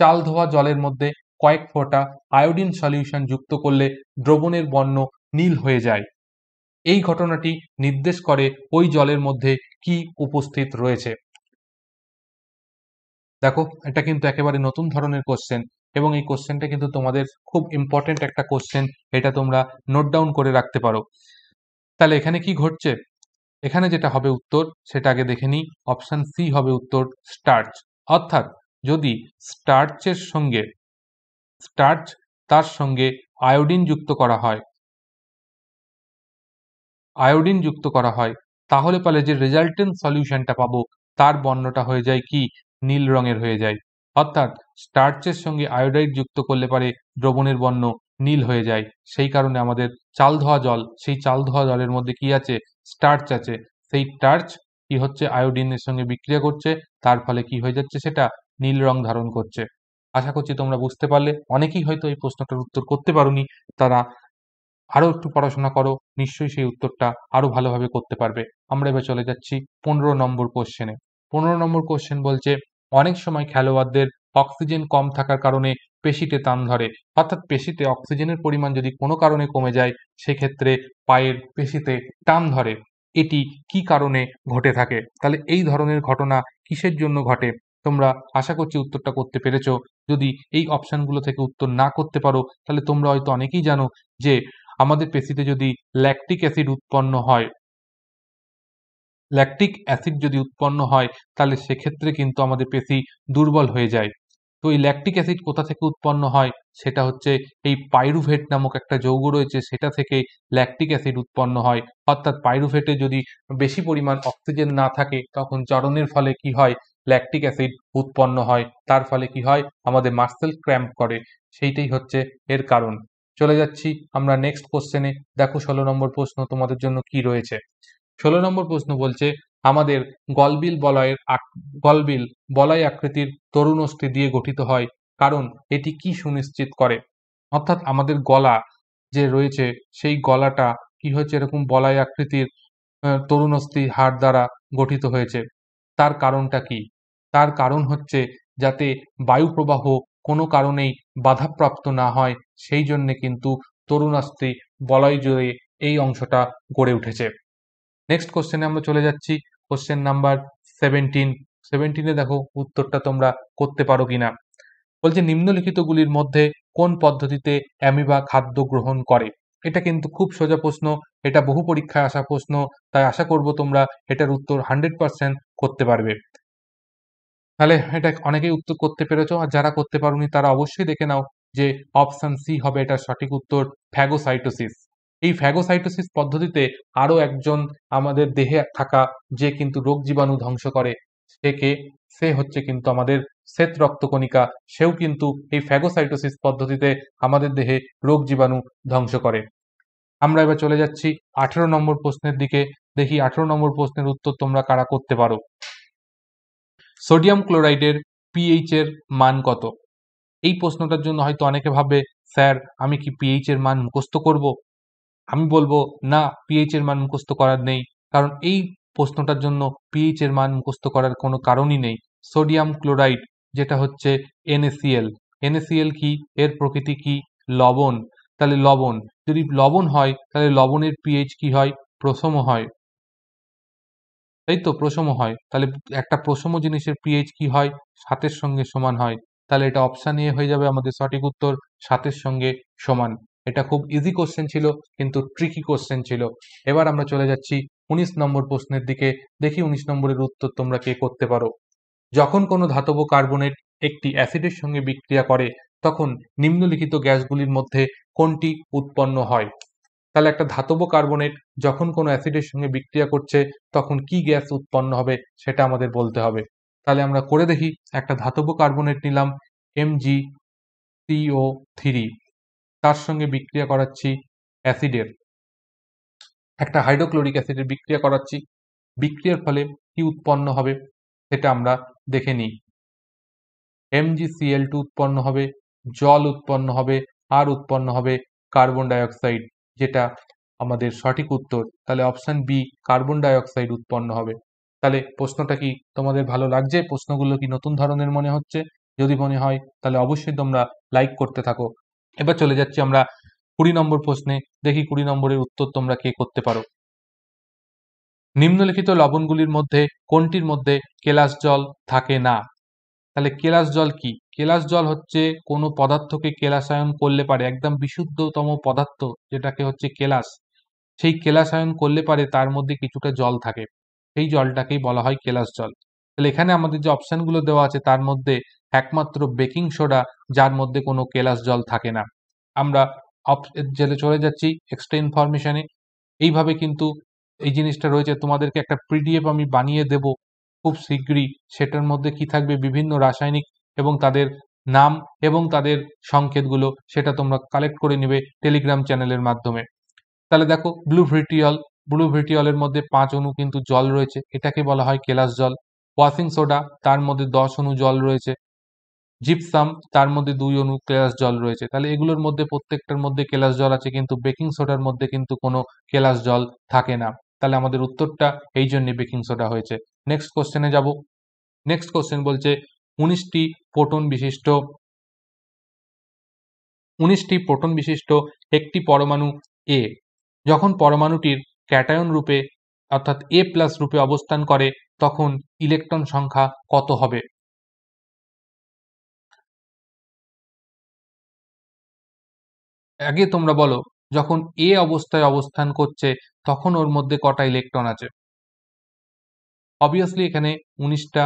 চাল ধোয়া জলের মধ্যে কয়েক ফোঁটা আয়োডিন সলিউশন যুক্ত করলে দ্রবণের বর্ণ নীল হয়ে যায় এই ঘটনাটি নির্দেশ করে ওই জলের মধ্যে কি উপস্থিত রয়েছে দেখো এটা কিন্তু একেবারে নতুন ধরনের কোশ্চেন এবং এই কোশ্চেনটা কিন্তু তোমাদের খুব ইম্পর্টেন্ট একটা কোশ্চেন এটা তোমরা নোট ডাউন করে রাখতে পারো তাহলে এখানে কি ঘটছে এখানে যেটা হবে উত্তর সেটা আগে দেখে নিই অপশান সি হবে উত্তর স্টার্চ অর্থাৎ যদি স্টার্চের সঙ্গে স্টার্চ তার সঙ্গে আয়োডিন যুক্ত করা হয় আয়োডিন যুক্ত করা হয় তাহলে পালে যে রেজাল্টেন্ট সলিউশনটা পাবো তার বর্ণটা হয়ে যায় কি নীল রঙের হয়ে যায় অর্থাৎ স্টার্চের সঙ্গে আয়োডাইড যুক্ত করলে পারে দ্রবণের বর্ণ নীল হয়ে যায় সেই কারণে আমাদের চাল ধোয়া জল সেই চাল ধোয়া জলের মধ্যে কি আছে স্টার্চ আছে সেই টার্চ কি হচ্ছে আয়োডিনের সঙ্গে বিক্রিয়া করছে তার ফলে কি হয়ে যাচ্ছে সেটা নীল রং ধারণ করছে আশা করছি তোমরা বুঝতে পারলে অনেকেই হয়তো এই প্রশ্নটার উত্তর করতে পারোনি তারা আরও একটু পড়াশোনা করো নিশ্চয়ই সেই উত্তরটা আরও ভালোভাবে করতে পারবে আমরা এবার চলে যাচ্ছি পনেরো নম্বর কোশ্চেনে পনেরো নম্বর কোশ্চেন বলছে অনেক সময় খেলোয়াড়দের অক্সিজেন কম থাকার কারণে পেশিতে টান ধরে অর্থাৎ পেশিতে অক্সিজেনের পরিমাণ যদি কোনো কারণে কমে যায় সেক্ষেত্রে পায়ের পেশিতে টান ধরে এটি কি কারণে ঘটে থাকে তাহলে এই ধরনের ঘটনা কিসের জন্য ঘটে তোমরা আশা করছি উত্তরটা করতে পেরেছ যদি এই অপশানগুলো থেকে উত্তর না করতে পারো তাহলে তোমরা হয়তো অনেকেই জানো যে আমাদের পেশিতে যদি ল্যাকটিক অ্যাসিড উৎপন্ন হয় ল্যাকটিক অ্যাসিড যদি উৎপন্ন হয় তাহলে সেক্ষেত্রে কিন্তু আমাদের পেশি দুর্বল হয়ে যায় তো এই ল্যাকটিক অ্যাসিড কোথা থেকে উৎপন্ন হয় সেটা হচ্ছে এই পাইরুভেট নামক একটা যৌগ রয়েছে সেটা থেকে ল্যাকটিক অ্যাসিড উৎপন্ন হয় অর্থাৎ পাইরুভেটে যদি বেশি পরিমাণ অক্সিজেন না থাকে তখন জারণের ফলে কি হয় ল্যাকটিক অ্যাসিড উৎপন্ন হয় তার ফলে কি হয় আমাদের মার্সেল ক্র্যাম্প করে সেইটাই হচ্ছে এর কারণ চলে যাচ্ছি আমরা নেক্সট কোশ্চেনে দেখো ষোলো নম্বর প্রশ্ন তোমাদের জন্য কি রয়েছে ষোলো নম্বর প্রশ্ন বলছে আমাদের গলবিল বলয়ের গলবিল বলয় আকৃতির তরুণস্থি দিয়ে গঠিত হয় কারণ এটি কি সুনিশ্চিত করে অর্থাৎ আমাদের গলা যে রয়েছে সেই গলাটা কি হয়েছে এরকম বলয় আকৃতির অস্থি হাড় দ্বারা গঠিত হয়েছে তার কারণটা কি তার কারণ হচ্ছে যাতে বায়ু প্রবাহ কোনো কারণেই বাধাপ্রাপ্ত না হয় সেই জন্যে কিন্তু তরুণাস্থি বলয় জুড়ে এই অংশটা গড়ে উঠেছে নেক্সট কোশ্চেনে আমরা চলে যাচ্ছি কোশ্চেন নাম্বার সেভেন্টিন সেভেন্টিনে দেখো উত্তরটা তোমরা করতে পারো কিনা বলছে নিম্নলিখিতগুলির মধ্যে কোন পদ্ধতিতে অ্যামিবা খাদ্য গ্রহণ করে এটা কিন্তু খুব সোজা প্রশ্ন এটা বহু পরীক্ষায় আসা প্রশ্ন তাই আশা করব তোমরা এটার উত্তর হান্ড্রেড পার্সেন্ট করতে পারবে তাহলে এটা অনেকেই উত্তর করতে পেরেছ আর যারা করতে পারোনি তারা অবশ্যই দেখে নাও যে অপশান সি হবে এটার সঠিক উত্তর ফ্যাগোসাইটোসিস এই ফ্যাগোসাইটোসিস পদ্ধতিতে আরও একজন আমাদের দেহে থাকা যে কিন্তু রোগ জীবাণু ধ্বংস করে সেকে সে হচ্ছে কিন্তু আমাদের শ্বেত রক্তকণিকা সেও কিন্তু এই ফ্যাগোসাইটোসিস পদ্ধতিতে আমাদের দেহে রোগ জীবাণু ধ্বংস করে আমরা এবার চলে যাচ্ছি আঠেরো নম্বর প্রশ্নের দিকে দেখি আঠেরো নম্বর প্রশ্নের উত্তর তোমরা কারা করতে পারো সোডিয়াম ক্লোরাইডের পিএইচ এর মান কত এই প্রশ্নটার জন্য হয়তো অনেকে ভাবে স্যার আমি কি পিএইচ এর মান মুখস্থ করব আমি বলবো না পিএইচ এর মান মুখস্থ করার নেই কারণ এই প্রশ্নটার জন্য পিএইচ এর মান মুখস্থ করার কোনো কারণই নেই সোডিয়াম ক্লোরাইড যেটা হচ্ছে এনএসিএল এনএসিএল কি এর প্রকৃতি কি লবণ তাহলে লবণ যদি লবণ হয় তাহলে লবণের পিএইচ কি হয় প্রসম হয় তাই তো প্রসম হয় তাহলে একটা প্রসম জিনিসের পিএইচ কি হয় সাতের সঙ্গে সমান হয় তাহলে এটা অপশান এ হয়ে যাবে আমাদের সঠিক উত্তর সাতের সঙ্গে সমান এটা খুব ইজি কোশ্চেন ছিল কিন্তু ট্রিকি কোশ্চেন ছিল এবার আমরা চলে যাচ্ছি উনিশ নম্বর প্রশ্নের দিকে দেখি উনিশ নম্বরের উত্তর তোমরা কে করতে পারো যখন কোনো ধাতব কার্বনেট একটি অ্যাসিডের সঙ্গে বিক্রিয়া করে তখন নিম্নলিখিত গ্যাসগুলির মধ্যে কোনটি উৎপন্ন হয় তাহলে একটা ধাতব কার্বনেট যখন কোনো অ্যাসিডের সঙ্গে বিক্রিয়া করছে তখন কি গ্যাস উৎপন্ন হবে সেটা আমাদের বলতে হবে তাহলে আমরা করে দেখি একটা ধাতব কার্বনেট নিলাম এমজি সিও থ্রি তার সঙ্গে বিক্রিয়া করাচ্ছি অ্যাসিডের একটা হাইড্রোক্লোরিক অ্যাসিডের বিক্রিয়া করাচ্ছি বিক্রিয়ার ফলে কি উৎপন্ন হবে সেটা আমরা দেখে নিই এমজিসিএল টু উৎপন্ন হবে জল উৎপন্ন হবে আর উৎপন্ন হবে কার্বন ডাইঅক্সাইড যেটা আমাদের সঠিক উত্তর তাহলে অপশান বি কার্বন ডাইঅক্সাইড উৎপন্ন হবে তাহলে প্রশ্নটা কি তোমাদের ভালো লাগছে প্রশ্নগুলো কি নতুন ধরনের মনে হচ্ছে যদি মনে হয় তাহলে অবশ্যই তোমরা লাইক করতে থাকো এবার চলে যাচ্ছি আমরা কুড়ি নম্বর প্রশ্নে দেখি কুড়ি নম্বরের উত্তর তোমরা কে করতে পারো নিম্নলিখিত লবণগুলির মধ্যে কোনটির মধ্যে কেলাস জল থাকে না তাহলে কেলাস জল কি কেলাস জল হচ্ছে কোনো পদার্থকে কেলাসায়ন করলে পারে একদম বিশুদ্ধতম পদার্থ যেটাকে হচ্ছে কেলাস সেই কেলাসায়ন করলে পারে তার মধ্যে কিছুটা জল থাকে সেই জলটাকেই বলা হয় কেলাস জল তাহলে এখানে আমাদের যে অপশানগুলো দেওয়া আছে তার মধ্যে একমাত্র বেকিং সোডা যার মধ্যে কোনো কেলাস জল থাকে না আমরা অপ জেলে চলে যাচ্ছি এক্সট্রা ইনফরমেশানে এইভাবে কিন্তু এই জিনিসটা রয়েছে তোমাদেরকে একটা পিডিএফ আমি বানিয়ে দেব খুব শীঘ্রই সেটার মধ্যে কি থাকবে বিভিন্ন রাসায়নিক এবং তাদের নাম এবং তাদের সংকেতগুলো সেটা তোমরা কালেক্ট করে নেবে টেলিগ্রাম চ্যানেলের মাধ্যমে তাহলে দেখো ব্লু ভিটিয়ল ব্লু ভিটিয়লের মধ্যে পাঁচ অণু কিন্তু জল রয়েছে এটাকে বলা হয় কেলাস জল ওয়াশিং সোডা তার মধ্যে দশ অণু জল রয়েছে জিপসাম তার মধ্যে দুই অণু কেলাস জল রয়েছে তাহলে এগুলোর মধ্যে প্রত্যেকটার মধ্যে কেলাস জল আছে কিন্তু বেকিং সোডার মধ্যে কিন্তু কোনো কেলাস জল থাকে না তাহলে আমাদের উত্তরটা এই জন্যে বেকিং সোডা হয়েছে নেক্সট কোশ্চেনে যাব নেক্সট কোশ্চেন বলছে উনিশটি প্রোটন বিশিষ্ট উনিশটি প্রোটন বিশিষ্ট একটি পরমাণু এ যখন পরমাণুটির ক্যাটায়ন রূপে অর্থাৎ এ প্লাস রূপে অবস্থান করে তখন ইলেকট্রন সংখ্যা কত হবে আগে তোমরা বলো যখন এ অবস্থায় অবস্থান করছে তখন ওর মধ্যে কটা ইলেকট্রন আছে অবভিয়াসলি এখানে উনিশটা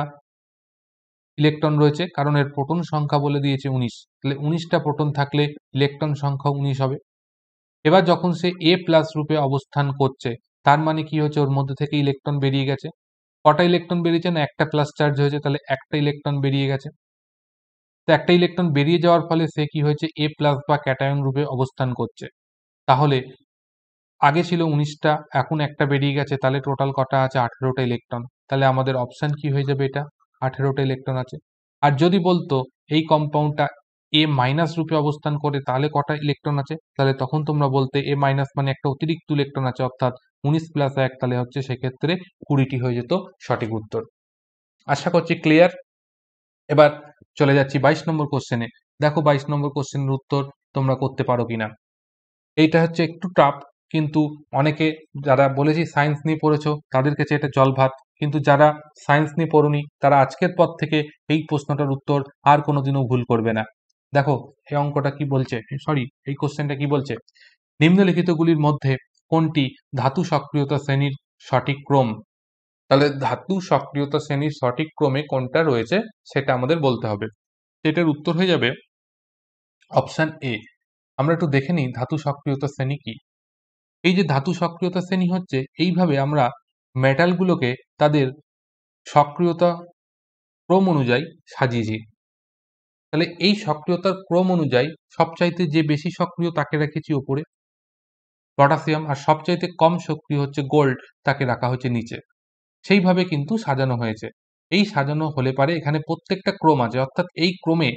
ইলেকট্রন রয়েছে কারণ এর প্রোটন সংখ্যা বলে দিয়েছে উনিশ তাহলে উনিশটা প্রোটন থাকলে ইলেকট্রন সংখ্যা উনিশ হবে এবার যখন সে এ প্লাস রূপে অবস্থান করছে তার মানে কি হচ্ছে ওর মধ্যে থেকে ইলেকট্রন বেরিয়ে গেছে কটা ইলেকট্রন বেরিয়েছে না একটা প্লাস চার্জ হয়েছে তাহলে একটা ইলেকট্রন বেরিয়ে গেছে তো একটা ইলেকট্রন বেরিয়ে যাওয়ার ফলে সে কি হয়েছে এ প্লাস বা ক্যাটায়ন রূপে অবস্থান করছে তাহলে আগে ছিল উনিশটা এখন একটা বেরিয়ে গেছে তাহলে টোটাল কটা আছে আঠেরোটা ইলেকট্রন তাহলে আমাদের অপশান কি হয়ে যাবে এটা আঠেরোটা ইলেকট্রন আছে আর যদি বলতো এই কম্পাউন্ডটা এ মাইনাস রূপে অবস্থান করে তাহলে কটা ইলেকট্রন আছে তাহলে তখন তোমরা বলতে এ মাইনাস মানে একটা অতিরিক্ত ইলেকট্রন আছে অর্থাৎ উনিশ প্লাস এক তাহলে হচ্ছে সেক্ষেত্রে কুড়িটি হয়ে যেত সঠিক উত্তর আশা করছি ক্লিয়ার এবার চলে যাচ্ছি বাইশ নম্বর কোশ্চেনে দেখো বাইশ নম্বর কোশ্চেনের উত্তর তোমরা করতে পারো কিনা এইটা হচ্ছে একটু টাফ কিন্তু অনেকে যারা বলেছি সায়েন্স নিয়ে পড়েছ তাদের কাছে এটা জলভাত কিন্তু যারা সায়েন্স নিয়ে পড়ুনি তারা আজকের পর থেকে এই প্রশ্নটার উত্তর আর কোনোদিনও ভুল করবে না দেখো এই অঙ্কটা কি বলছে সরি এই কোশ্চেনটা কি বলছে নিম্নলিখিতগুলির মধ্যে কোনটি ধাতু সক্রিয়তা শ্রেণীর সঠিক ক্রম তাহলে ধাতু সক্রিয়তা শ্রেণীর সঠিক ক্রমে কোনটা রয়েছে সেটা আমাদের বলতে হবে সেটার উত্তর হয়ে যাবে অপশান এ আমরা একটু দেখে নিই ধাতু সক্রিয়তা শ্রেণী কি এই যে ধাতু সক্রিয়তা শ্রেণী হচ্ছে এইভাবে আমরা মেটালগুলোকে তাদের সক্রিয়তা ক্রম অনুযায়ী সাজিয়েছি তাহলে এই সক্রিয়তার ক্রম অনুযায়ী সবচাইতে যে বেশি সক্রিয় তাকে রেখেছি ওপরে পটাশিয়াম আর সবচাইতে কম সক্রিয় হচ্ছে গোল্ড তাকে রাখা হচ্ছে নিচে সেইভাবে কিন্তু সাজানো হয়েছে এই সাজানো হলে পারে এখানে প্রত্যেকটা ক্রোম আছে অর্থাৎ এই ক্রোমে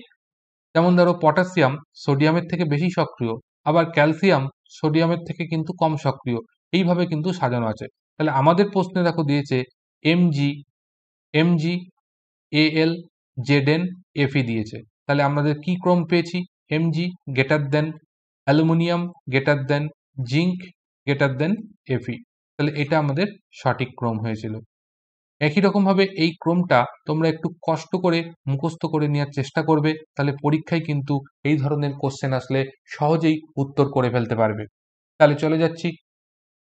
যেমন ধরো পটাশিয়াম সোডিয়ামের থেকে বেশি সক্রিয় আবার ক্যালসিয়াম সোডিয়ামের থেকে কিন্তু কম সক্রিয় এইভাবে কিন্তু সাজানো আছে তাহলে আমাদের প্রশ্নে দেখো দিয়েছে MG MG L ZN FE দিয়েছে তাহলে আমাদের কি ক্রম পেয়েছি MG greater than aluminium greater than zinc greater than FE তাহলে এটা আমাদের সঠিক ক্রম হয়েছিল একই রকমভাবে এই ক্রমটা তোমরা একটু কষ্ট করে মুখস্থ করে নেওয়ার চেষ্টা করবে তাহলে পরীক্ষায় কিন্তু এই ধরনের কোশ্চেন আসলে সহজেই উত্তর করে ফেলতে পারবে তাহলে চলে যাচ্ছি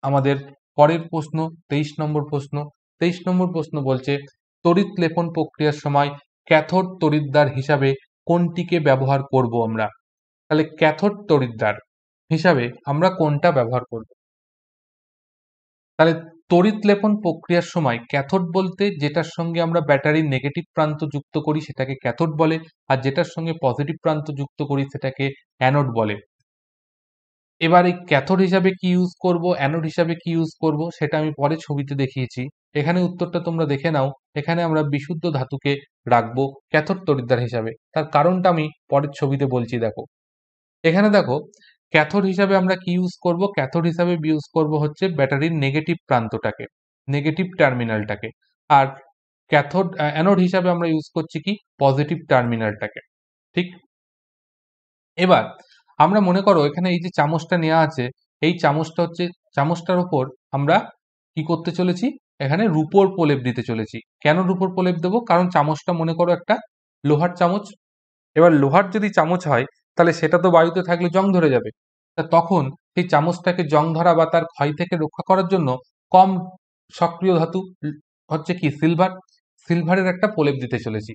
আমাদের পরের প্রশ্ন তেইশ নম্বর প্রশ্ন তেইশ নম্বর প্রশ্ন বলছে তড়িৎ লেপন প্রক্রিয়ার সময় ক্যাথোড তড়িদ্দার হিসাবে কোনটিকে ব্যবহার করব আমরা তাহলে ক্যাথোড তড়িদ্দার হিসাবে আমরা কোনটা ব্যবহার করব তাহলে তড়িৎ লেপন প্রক্রিয়ার সময় ক্যাথোড বলতে যেটার সঙ্গে আমরা ব্যাটারির নেগেটিভ প্রান্ত যুক্ত করি সেটাকে ক্যাথোড বলে আর যেটার সঙ্গে পজিটিভ প্রান্ত যুক্ত করি সেটাকে অ্যানোড বলে এবার এই ক্যাথোড হিসাবে কি ইউজ করব অ্যানোড হিসাবে কি ইউজ করব সেটা আমি পরে ছবিতে দেখিয়েছি এখানে উত্তরটা তোমরা দেখে নাও এখানে আমরা বিশুদ্ধ ধাতুকে রাখবো ক্যাথোড তড়িদ্দার হিসাবে তার কারণটা আমি পরের ছবিতে বলছি দেখো এখানে দেখো ক্যাথোড হিসাবে আমরা কি ইউজ করব ক্যাথোড হিসাবে ইউজ করব হচ্ছে ব্যাটারির নেগেটিভ প্রান্তটাকে নেগেটিভ টার্মিনালটাকে আর ক্যাথোড অ্যানোড হিসাবে আমরা ইউজ করছি কি পজিটিভ টার্মিনালটাকে ঠিক এবার আমরা মনে করো এখানে এই যে চামচটা নেওয়া আছে এই চামচটা হচ্ছে চামচটার ওপর আমরা কি করতে চলেছি এখানে রূপোর প্রলেপ দিতে চলেছি কেন রূপোর প্রলেপ দেবো কারণ চামচটা মনে করো একটা লোহার চামচ এবার লোহার যদি চামচ হয় তাহলে সেটা তো বায়ুতে থাকলে জং ধরে যাবে তা তখন সেই চামচটাকে জং ধরা বা তার ক্ষয় থেকে রক্ষা করার জন্য কম সক্রিয় ধাতু হচ্ছে কি সিলভার সিলভারের একটা প্রলেপ দিতে চলেছি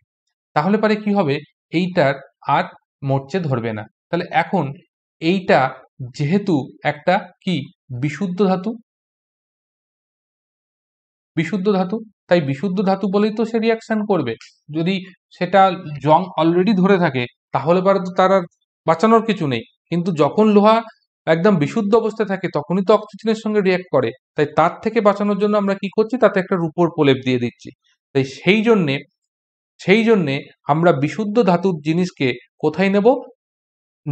তাহলে পরে কি হবে এইটার আর মরচে ধরবে না তাহলে এখন এইটা যেহেতু একটা কি বিশুদ্ধ ধাতু বিশুদ্ধ ধাতু তাই বিশুদ্ধ ধাতু বলেই তো সে রিয়াকশন করবে যদি সেটা জং অলরেডি ধরে থাকে তাহলে পরে তো তার আর বাঁচানোর কিছু নেই কিন্তু যখন লোহা একদম বিশুদ্ধ অবস্থায় থাকে তখনই তো অক্সিজেনের সঙ্গে রিয়াক্ট করে তাই তার থেকে বাঁচানোর জন্য আমরা কি করছি তাতে একটা রূপোর প্রলেপ দিয়ে দিচ্ছি তাই সেই জন্যে সেই জন্যে আমরা বিশুদ্ধ ধাতুর জিনিসকে কোথায় নেব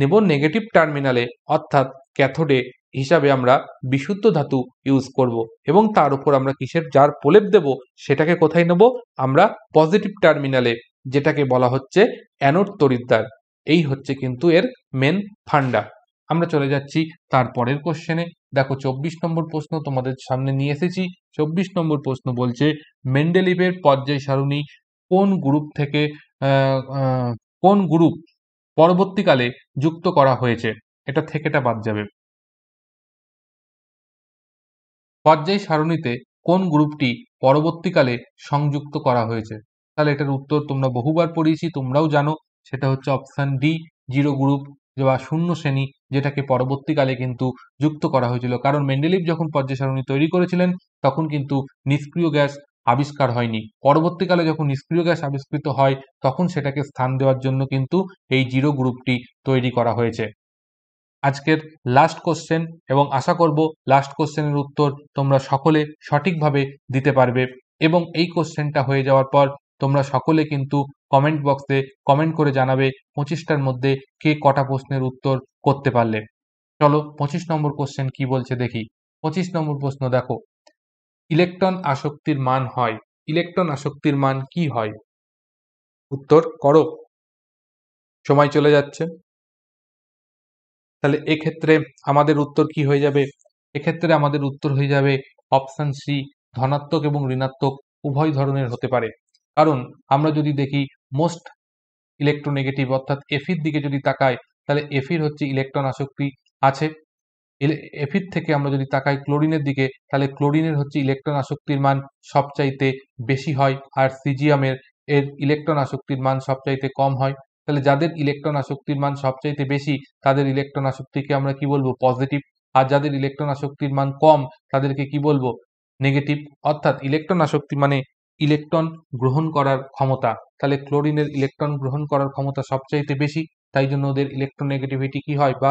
নেব নেগেটিভ টার্মিনালে অর্থাৎ ক্যাথোডে হিসাবে আমরা বিশুদ্ধ ধাতু ইউজ করব এবং তার উপর আমরা কিসের যার প্রলেপ দেব সেটাকে কোথায় নেব আমরা পজিটিভ টার্মিনালে যেটাকে বলা হচ্ছে অ্যানোড তরিদ্দার এই হচ্ছে কিন্তু এর মেন ফান্ডা আমরা চলে যাচ্ছি তারপরের কোশ্চেনে দেখো চব্বিশ নম্বর প্রশ্ন তোমাদের সামনে নিয়ে এসেছি চব্বিশ নম্বর প্রশ্ন বলছে মেন্ডেলিভের পর্যায় সারণী কোন গ্রুপ থেকে কোন গ্রুপ পরবর্তীকালে যুক্ত করা হয়েছে এটা থেকেটা বাদ যাবে পর্যায় সারণীতে কোন গ্রুপটি পরবর্তীকালে সংযুক্ত করা হয়েছে তাহলে এটার উত্তর তোমরা বহুবার পড়িয়েছি তোমরাও জানো সেটা হচ্ছে অপশান ডি জিরো গ্রুপ বা শূন্য শ্রেণী যেটাকে পরবর্তীকালে কিন্তু যুক্ত করা হয়েছিল কারণ মেন্ডেলিভ যখন পর্যায় তৈরি করেছিলেন তখন কিন্তু নিষ্ক্রিয় গ্যাস আবিষ্কার হয়নি পরবর্তীকালে যখন নিষ্ক্রিয় গ্যাস আবিষ্কৃত হয় তখন সেটাকে স্থান দেওয়ার জন্য কিন্তু এই জিরো গ্রুপটি তৈরি করা হয়েছে আজকের লাস্ট কোশ্চেন এবং আশা করব লাস্ট কোশ্চেনের উত্তর তোমরা সকলে সঠিকভাবে দিতে পারবে এবং এই কোশ্চেনটা হয়ে যাওয়ার পর তোমরা সকলে কিন্তু কমেন্ট বক্সে কমেন্ট করে জানাবে পঁচিশটার মধ্যে কে কটা প্রশ্নের উত্তর করতে পারলে চলো পঁচিশ নম্বর কোশ্চেন কি বলছে দেখি পঁচিশ নম্বর প্রশ্ন দেখো ইলেকট্রন আসক্তির মান হয় ইলেকট্রন আসক্তির মান কি হয় উত্তর করো সময় চলে যাচ্ছে তাহলে এক্ষেত্রে আমাদের উত্তর কি হয়ে যাবে এক্ষেত্রে আমাদের উত্তর হয়ে যাবে অপশান সি ধনাত্মক এবং ঋণাত্মক উভয় ধরনের হতে পারে কারণ আমরা যদি দেখি মোস্ট ইলেকট্রোনেগেটিভ অর্থাৎ এফির দিকে যদি তাকাই তাহলে এফির হচ্ছে ইলেকট্রন আসক্তি আছে এফির থেকে আমরা যদি তাকাই ক্লোরিনের দিকে তাহলে ক্লোরিনের হচ্ছে ইলেকট্রন আসক্তির মান সবচাইতে বেশি হয় আর সিজিয়ামের এর ইলেকট্রন আসক্তির মান সবচাইতে কম হয় তাহলে যাদের ইলেকট্রন আসক্তির মান সবচাইতে বেশি তাদের ইলেকট্রন আসক্তিকে আমরা কি বলবো পজিটিভ আর যাদের ইলেকট্রন আসক্তির মান কম তাদেরকে কি বলবো নেগেটিভ অর্থাৎ ইলেকট্রন আসক্তি মানে ইলেকট্রন গ্রহণ করার ক্ষমতা তাহলে ক্লোরিনের ইলেকট্রন গ্রহণ করার ক্ষমতা সবচাইতে বেশি তাই জন্য ওদের ইলেকট্রোনেগেটিভিটি কি হয় বা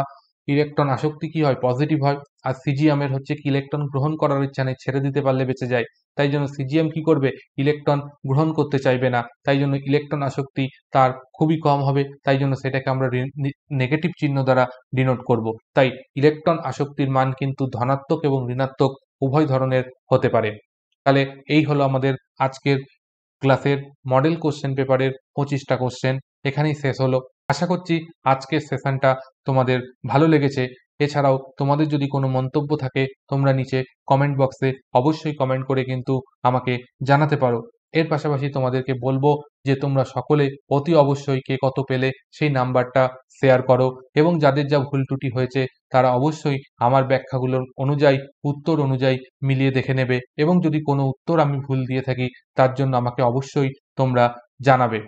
ইলেকট্রন আসক্তি কি হয় পজিটিভ হয় আর সিজিএমের হচ্ছে কি ইলেকট্রন গ্রহণ করার ইচ্ছা নেই ছেড়ে দিতে পারলে বেঁচে যায় তাই জন্য সিজিএম কি করবে ইলেকট্রন গ্রহণ করতে চাইবে না তাই জন্য ইলেকট্রন আসক্তি তার খুবই কম হবে তাই জন্য সেটাকে আমরা নেগেটিভ চিহ্ন দ্বারা ডিনোট করব তাই ইলেকট্রন আসক্তির মান কিন্তু ধনাত্মক এবং ঋণাত্মক উভয় ধরনের হতে পারে তাহলে এই হলো আমাদের আজকের ক্লাসের মডেল কোশ্চেন পেপারের পঁচিশটা কোশ্চেন এখানেই শেষ হলো আশা করছি আজকের সেশনটা তোমাদের ভালো লেগেছে এছাড়াও তোমাদের যদি কোনো মন্তব্য থাকে তোমরা নিচে কমেন্ট বক্সে অবশ্যই কমেন্ট করে কিন্তু আমাকে জানাতে পারো এর পাশাপাশি তোমাদেরকে বলবো যে তোমরা সকলে অতি অবশ্যই কে কত পেলে সেই নাম্বারটা শেয়ার করো এবং যাদের যা ভুল ত্রুটি হয়েছে তারা অবশ্যই আমার ব্যাখ্যাগুলোর অনুযায়ী উত্তর অনুযায়ী মিলিয়ে দেখে নেবে এবং যদি কোনো উত্তর আমি ভুল দিয়ে থাকি তার জন্য আমাকে অবশ্যই তোমরা জানাবে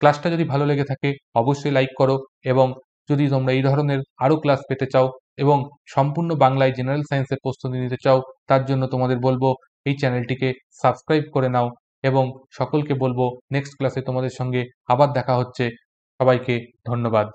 ক্লাসটা যদি ভালো লেগে থাকে অবশ্যই লাইক করো এবং যদি তোমরা এই ধরনের আরও ক্লাস পেতে চাও এবং সম্পূর্ণ বাংলায় জেনারেল সায়েন্সের প্রস্তুতি নিতে চাও তার জন্য তোমাদের বলবো এই চ্যানেলটিকে সাবস্ক্রাইব করে নাও এবং সকলকে বলবো নেক্সট ক্লাসে তোমাদের সঙ্গে আবার দেখা হচ্ছে সবাইকে ধন্যবাদ